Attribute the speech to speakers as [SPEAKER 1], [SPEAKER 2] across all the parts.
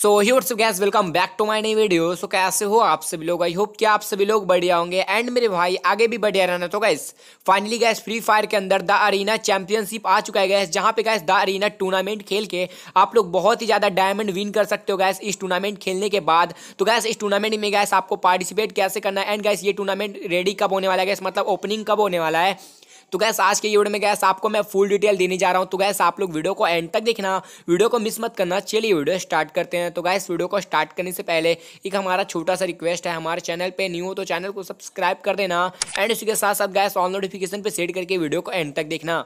[SPEAKER 1] सो ह्यूट्स guys welcome back to my नई video सो कैसे हो आप सभी लोग आई होप कि आप सभी लोग बढ़िया होंगे एंड मेरे भाई आगे भी बढ़िया रहना तो guys finally guys Free Fire के अंदर द अरीना चैंपियनशिप आ चुका है गैस जहां पे गैस द अरीना टूर्नामेंट खेल के आप लोग बहुत ही ज़्यादा डायमंड विन कर सकते हो गैस इस टूर्नामेंट खेलने के बाद तो गैस इस टूर्नामेंट में गैस आपको पार्टिसिपेट कैसे करना है एंड गैस ये टूर्नामेंट रेडी कब होने वाला है गैस मतलब ओपनिंग कब होने वाला है तो गैस आज के वीडियो में गैस आपको मैं फुल डिटेल देने जा रहा हूँ तो गैस आप लोग वीडियो को एंड तक देखना वीडियो को मिस मत करना चलिए वीडियो स्टार्ट करते हैं तो गैस वीडियो को स्टार्ट करने से पहले एक हमारा छोटा सा रिक्वेस्ट है हमारे चैनल पर न्यू हो तो चैनल को सब्सक्राइब कर देना एंड उसके साथ साथ गैस ऑल नोटिफिकेशन पर सेट करके वीडियो को एंड तक देखना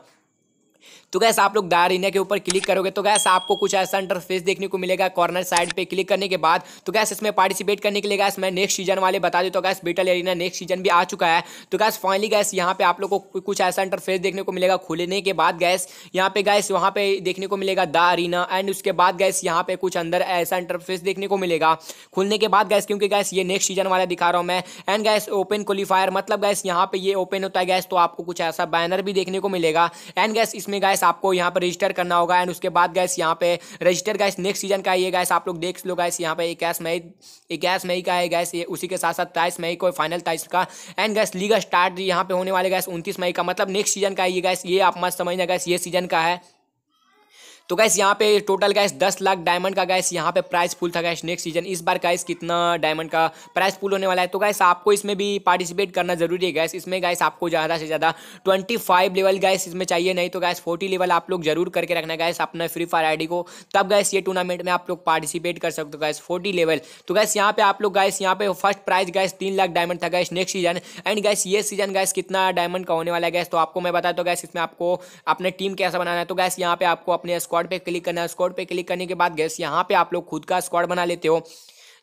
[SPEAKER 1] तो गैस आप लोग दायर इंडिया के ऊपर क्लिक करोगे तो गैस आपको कुछ ऐसा इंटरफेस देखने को मिलेगा कॉर्नर साइड पे क्लिक करने के बाद तो गैस इसमें पार्टिसिपेट करने के लिए गैस मैं नेक्स्ट सीजन वाले बता देता तो guys battle arena next season भी आ चुका है तो गैस फाइनली गैस यहाँ पे आप लोग को कुछ ऐसा इंटरफेस देखने को मिलेगा खुलने के बाद गैस यहाँ पे गैस वहाँ पे देखने को मिलेगा द अरीना एंड उसके बाद गैस यहाँ पे कुछ अंदर ऐसा इंटरफेस देखने को मिलेगा खुलने के बाद गैस क्योंकि गैस ये नेक्स्ट सीजन वाला दिखा रहा हूँ मैं एंड गैस ओपन क्वालिफायर मतलब गैस यहाँ पे ये ओपन होता है गैस तो आपको कुछ ऐसा बैनर भी देखने को मिलेगा एंड गैस इसमें में गैस आपको यहाँ पर रजिस्टर करना होगा एंड उसके बाद गैस यहाँ पे रजिस्टर गैस नेक्स्ट सीजन का ये गैस आप लोग देख लो गैस यहाँ पे इक्कीस मई इक्कीस मई का है गैस ये उसी के साथ साथ तेईस मई को फाइनल तेईस का एंड गैस लीग स्टार्ट यहाँ पे होने वाले गैस उनतीस मई का मतलब नेक्स्ट सीजन का ये गैस ये आप मत समझना गैस ये सीजन का है तो गैस यहाँ पे टोटल गैस दस लाख डायमंड का गैस यहाँ पे प्राइस फुल था गैस नेक्स्ट सीजन इस बार गैस कितना डायमंड का प्राइस फुल होने वाला है तो गैस आपको इसमें भी पार्टिसिपेट करना जरूरी है गैस इसमें गैस आपको ज़्यादा से ज़्यादा ट्वेंटी फाइव लेवल गैस इसमें चाहिए नहीं तो गैस फोर्टी लेवल आप लोग जरूर करके रखना गैस अपना फ्री फायर आई को तब गैस ये टूर्नामेंट में आप लोग पार्टिसिपेट कर सकते हो गैस फोर्टी लेवल तो गैस यहाँ पे आप लोग गैस यहाँ पे फर्स्ट प्राइज गैस तीन लाख डायमंड था guys next season and guys ये सीजन गैस कितना डायमंड का होने वाला है गैस तो आपको मैं बताया तो गैस इसमें आपको अपने टीम कैसा बनाना है तो गैस यहाँ पे आपको अपने स्क्वाड पे क्लिक करना है स्क्वाड पे क्लिक करने के बाद गैस यहाँ पे आप लोग खुद का स्क्वाड बना लेते हो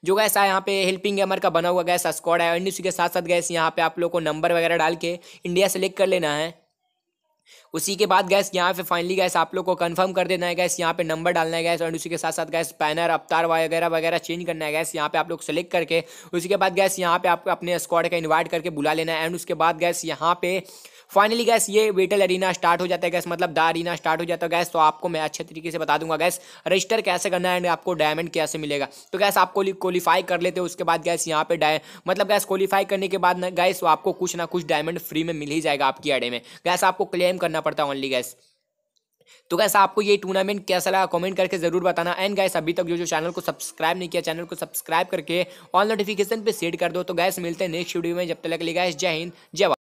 [SPEAKER 1] जो गैस है यहाँ पे हेल्पिंग गेमर का बना हुआ गैस स्क्वाड है और उसी के साथ साथ गैस यहाँ पे आप लोग को नंबर वगैरह डाल के इंडिया सेलेक्ट कर लेना है उसी के बाद गैस यहाँ पे फाइनली गैस आप लोग को कंफर्म कर देना है गैस यहाँ पे नंबर डालना है गैस और उसी के साथ साथ गैस पैनर अवतार वगैरह वगैरह चेंज करना है गैस यहाँ पे आप लोग सेलेक्ट करके उसी के बाद गैस यहाँ पे आपको अपने स्क्वाड का इन्वाइट करके बुला लेना है एंड उसके बाद गैस यहाँ पे फाइनली गैस ये वेटल अरीना स्टार्ट हो जाता है गैस मतलब द अरीना स्टार्ट हो जाता है गैस तो आपको मैं अच्छे तरीके से बता दूंगा गैस रजिस्टर कैसे करना है एंड आपको डायमंड कैसे मिलेगा तो गैस आपको क्वालिफाई कर लेते हो उसके बाद गैस यहाँ पे डाय मतलब गैस क्वालिफाई करने के बाद गैस तो आपको कुछ ना कुछ डायमंड फ्री में मिल ही जाएगा आपकी अडे में गैस आपको क्लेम करना करना पड़ता है ओनली गैस तो गैस आपको ये टूर्नामेंट कैसा लगा कमेंट करके ज़रूर बताना एंड गैस अभी तक जो जो चैनल को सब्सक्राइब नहीं किया चैनल को सब्सक्राइब करके ऑल नोटिफिकेशन पे सेट कर दो तो गैस मिलते हैं नेक्स्ट वीडियो में जब तक लगे गैस जय हिंद जय